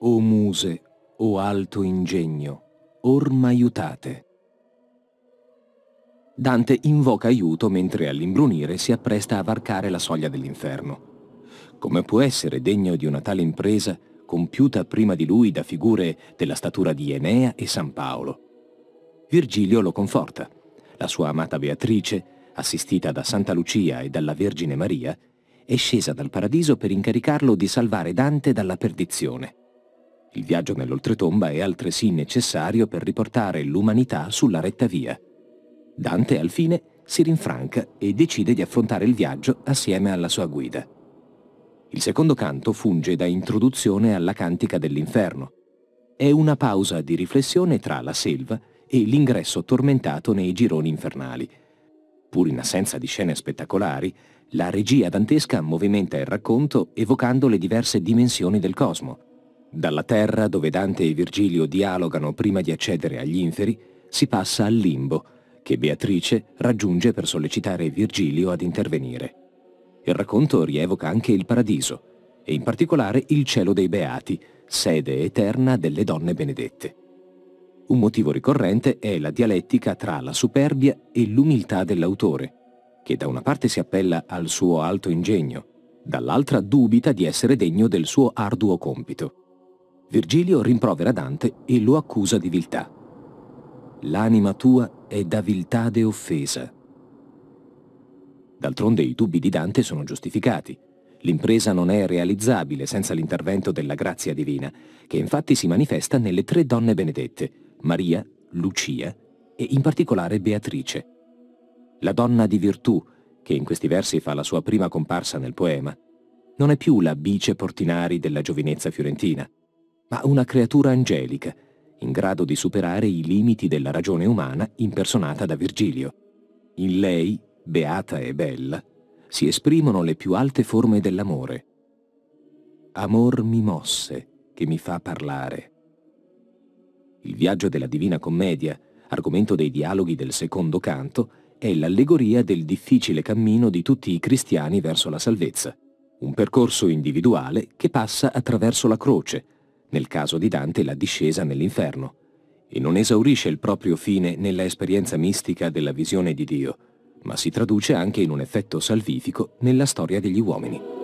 O muse, o alto ingegno, or m'aiutate. Dante invoca aiuto mentre all'imbrunire si appresta a varcare la soglia dell'inferno. Come può essere degno di una tale impresa compiuta prima di lui da figure della statura di Enea e San Paolo? Virgilio lo conforta. La sua amata Beatrice, assistita da Santa Lucia e dalla Vergine Maria, è scesa dal paradiso per incaricarlo di salvare Dante dalla perdizione. Il viaggio nell'oltretomba è altresì necessario per riportare l'umanità sulla retta via. Dante, al fine, si rinfranca e decide di affrontare il viaggio assieme alla sua guida. Il secondo canto funge da introduzione alla cantica dell'inferno. È una pausa di riflessione tra la selva e l'ingresso tormentato nei gironi infernali. Pur in assenza di scene spettacolari, la regia dantesca movimenta il racconto evocando le diverse dimensioni del cosmo, dalla terra dove Dante e Virgilio dialogano prima di accedere agli inferi, si passa al limbo, che Beatrice raggiunge per sollecitare Virgilio ad intervenire. Il racconto rievoca anche il paradiso, e in particolare il cielo dei beati, sede eterna delle donne benedette. Un motivo ricorrente è la dialettica tra la superbia e l'umiltà dell'autore, che da una parte si appella al suo alto ingegno, dall'altra dubita di essere degno del suo arduo compito. Virgilio rimprovera Dante e lo accusa di viltà. L'anima tua è da viltade offesa. D'altronde i dubbi di Dante sono giustificati. L'impresa non è realizzabile senza l'intervento della grazia divina, che infatti si manifesta nelle tre donne benedette, Maria, Lucia e in particolare Beatrice. La donna di virtù, che in questi versi fa la sua prima comparsa nel poema, non è più la bice portinari della giovinezza fiorentina, ma una creatura angelica, in grado di superare i limiti della ragione umana impersonata da Virgilio. In lei, beata e bella, si esprimono le più alte forme dell'amore. Amor mi mosse, che mi fa parlare. Il viaggio della Divina Commedia, argomento dei dialoghi del secondo canto, è l'allegoria del difficile cammino di tutti i cristiani verso la salvezza, un percorso individuale che passa attraverso la croce, nel caso di Dante la discesa nell'inferno, e non esaurisce il proprio fine nella esperienza mistica della visione di Dio, ma si traduce anche in un effetto salvifico nella storia degli uomini.